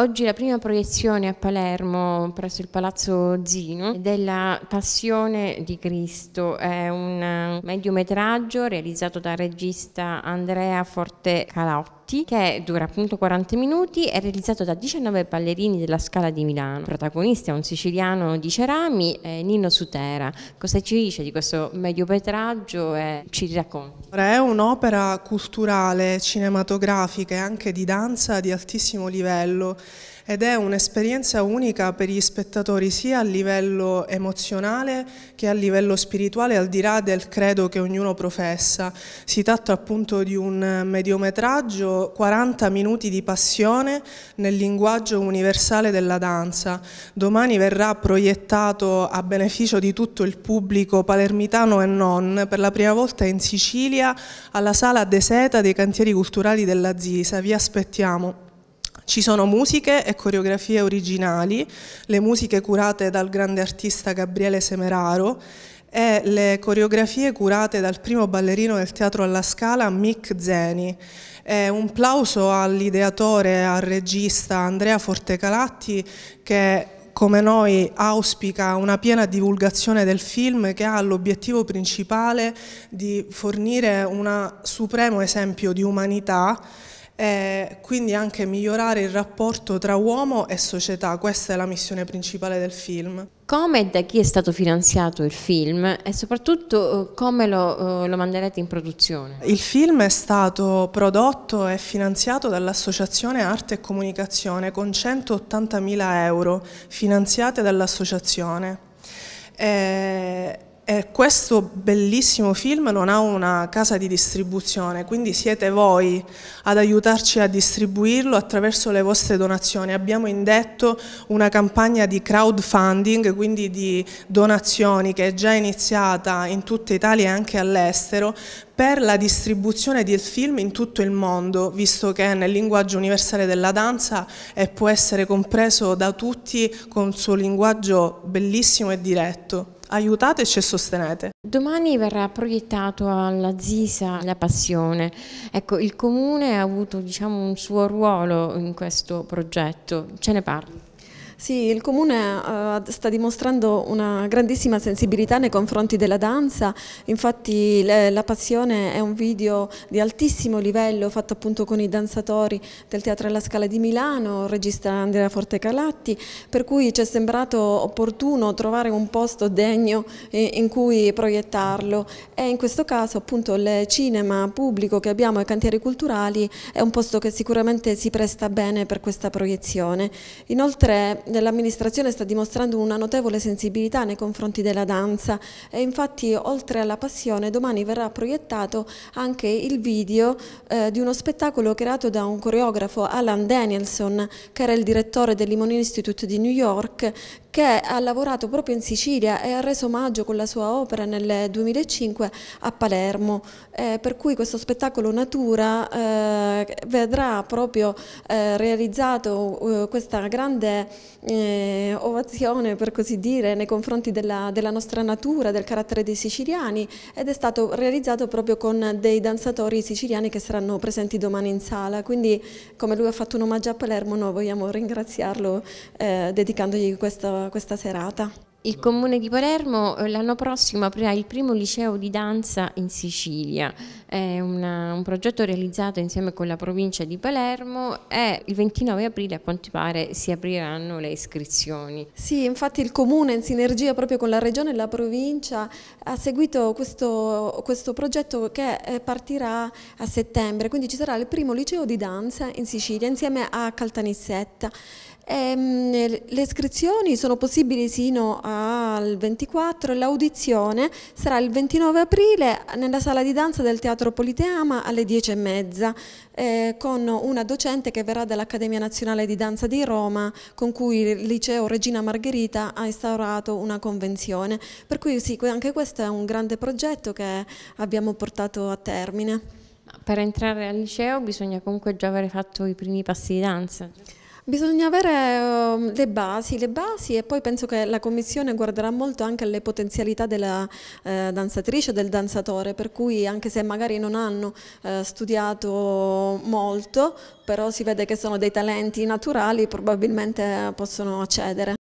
Oggi la prima proiezione a Palermo, presso il Palazzo Zino, della Passione di Cristo. È un mediometraggio realizzato dal regista Andrea Forte Calotti Fatti, che dura appunto 40 minuti, è realizzato da 19 ballerini della Scala di Milano. Il protagonista è un siciliano di Cerami, eh, Nino Sutera. Cosa ci dice di questo mediometraggio e ci racconti? È un'opera culturale, cinematografica e anche di danza di altissimo livello ed è un'esperienza unica per gli spettatori sia a livello emozionale che a livello spirituale, al di là del credo che ognuno professa. Si tratta appunto di un mediometraggio, 40 minuti di passione nel linguaggio universale della danza. Domani verrà proiettato a beneficio di tutto il pubblico palermitano e non per la prima volta in Sicilia alla sala De Seta dei cantieri culturali della Zisa. Vi aspettiamo. Ci sono musiche e coreografie originali, le musiche curate dal grande artista Gabriele Semeraro e le coreografie curate dal primo ballerino del teatro alla Scala, Mick Zeni. E un plauso all'ideatore, al regista Andrea Fortecalatti che come noi auspica una piena divulgazione del film che ha l'obiettivo principale di fornire un supremo esempio di umanità e eh, quindi anche migliorare il rapporto tra uomo e società, questa è la missione principale del film. Come e da chi è stato finanziato il film e soprattutto eh, come lo, eh, lo manderete in produzione? Il film è stato prodotto e finanziato dall'Associazione Arte e Comunicazione con 180.000 euro finanziate dall'Associazione. E eh, questo bellissimo film non ha una casa di distribuzione, quindi siete voi ad aiutarci a distribuirlo attraverso le vostre donazioni. Abbiamo indetto una campagna di crowdfunding, quindi di donazioni che è già iniziata in tutta Italia e anche all'estero per la distribuzione del film in tutto il mondo, visto che è nel linguaggio universale della danza e eh, può essere compreso da tutti con il suo linguaggio bellissimo e diretto aiutateci e sostenete. Domani verrà proiettato alla Zisa la passione. Ecco, il comune ha avuto diciamo, un suo ruolo in questo progetto, ce ne parli. Sì, il Comune eh, sta dimostrando una grandissima sensibilità nei confronti della danza, infatti le, La Passione è un video di altissimo livello fatto appunto con i danzatori del Teatro alla Scala di Milano, il regista Andrea Fortecalatti, per cui ci è sembrato opportuno trovare un posto degno eh, in cui proiettarlo e in questo caso appunto il cinema pubblico che abbiamo ai cantieri culturali è un posto che sicuramente si presta bene per questa proiezione. Inoltre dell'amministrazione sta dimostrando una notevole sensibilità nei confronti della danza e infatti oltre alla passione domani verrà proiettato anche il video eh, di uno spettacolo creato da un coreografo Alan Danielson che era il direttore del Limon Institute di New York che ha lavorato proprio in Sicilia e ha reso omaggio con la sua opera nel 2005 a Palermo, eh, per cui questo spettacolo Natura eh, vedrà proprio eh, realizzato eh, questa grande eh, ovazione, per così dire, nei confronti della, della nostra natura, del carattere dei siciliani ed è stato realizzato proprio con dei danzatori siciliani che saranno presenti domani in sala, quindi come lui ha fatto un omaggio a Palermo noi vogliamo ringraziarlo eh, dedicandogli questa questa serata. Il comune di Palermo eh, l'anno prossimo aprirà il primo liceo di danza in Sicilia, è una, un progetto realizzato insieme con la provincia di Palermo e il 29 aprile a quanto pare si apriranno le iscrizioni. Sì, infatti il comune in sinergia proprio con la regione e la provincia ha seguito questo, questo progetto che eh, partirà a settembre, quindi ci sarà il primo liceo di danza in Sicilia insieme a Caltanissetta. Ehm, le iscrizioni sono possibili sino al 24 e l'audizione sarà il 29 aprile nella sala di danza del Teatro Politeama alle 10.30 eh, con una docente che verrà dall'Accademia Nazionale di Danza di Roma con cui il liceo Regina Margherita ha instaurato una convenzione. Per cui sì, anche questo è un grande progetto che abbiamo portato a termine. Per entrare al liceo bisogna comunque già aver fatto i primi passi di danza. Bisogna avere uh, le, basi, le basi, e poi penso che la commissione guarderà molto anche alle potenzialità della uh, danzatrice del danzatore, per cui anche se magari non hanno uh, studiato molto, però si vede che sono dei talenti naturali, probabilmente eh, possono accedere.